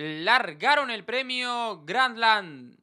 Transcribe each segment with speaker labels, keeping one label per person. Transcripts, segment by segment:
Speaker 1: largaron el premio Grandland.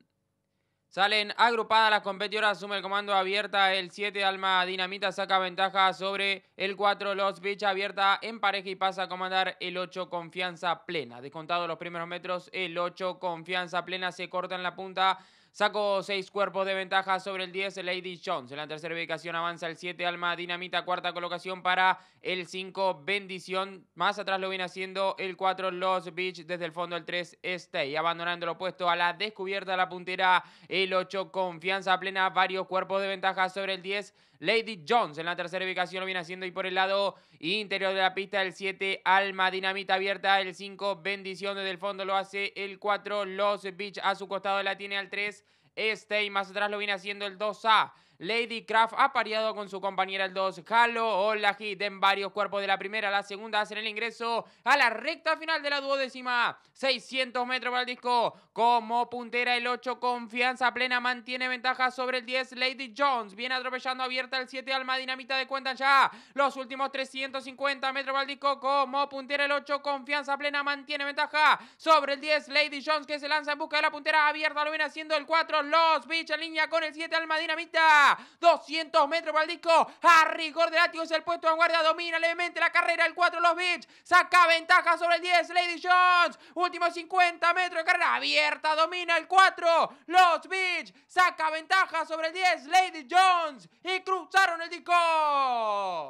Speaker 1: Salen agrupadas las competidoras, asume el comando abierta el 7, Alma Dinamita saca ventaja sobre el 4, Los Beach abierta en pareja y pasa a comandar el 8, Confianza Plena. Descontado los primeros metros, el 8, Confianza Plena se corta en la punta Sacó seis cuerpos de ventaja sobre el 10 Lady Jones. En la tercera ubicación avanza el 7 Alma Dinamita. Cuarta colocación para el 5 Bendición. Más atrás lo viene haciendo el 4 Los Beach. Desde el fondo el 3 Stay. Abandonando lo puesto a la descubierta la puntera el 8 Confianza Plena. Varios cuerpos de ventaja sobre el 10 Lady Jones. En la tercera ubicación lo viene haciendo y por el lado interior de la pista el 7 Alma Dinamita abierta. El 5 Bendición. Desde el fondo lo hace el 4 Los Beach. A su costado la tiene al 3 este y más atrás lo viene haciendo el 2A. Lady Craft ha pareado con su compañera el 2, Halo. Hola, hit en varios cuerpos de la primera. La segunda hacen el ingreso a la recta final de la duodécima. 600 metros para el disco. Como puntera el 8, confianza plena. Mantiene ventaja sobre el 10. Lady Jones viene atropellando abierta el 7. Alma Dinamita de cuenta ya. Los últimos 350 metros para el disco. Como puntera el 8, confianza plena. Mantiene ventaja sobre el 10. Lady Jones que se lanza en busca de la puntera abierta. Lo viene haciendo el 4. Los Beach en línea con el 7. Alma Dinamita. 200 metros para el disco. A rigor de látigo el puesto guardia Domina levemente la carrera. El 4 los Beach. Saca ventaja sobre el 10. Lady Jones. Último 50 metros de carrera. Abierta. Domina el 4. Los Beach. Saca ventaja sobre el 10. Lady Jones. Y cruzaron el disco.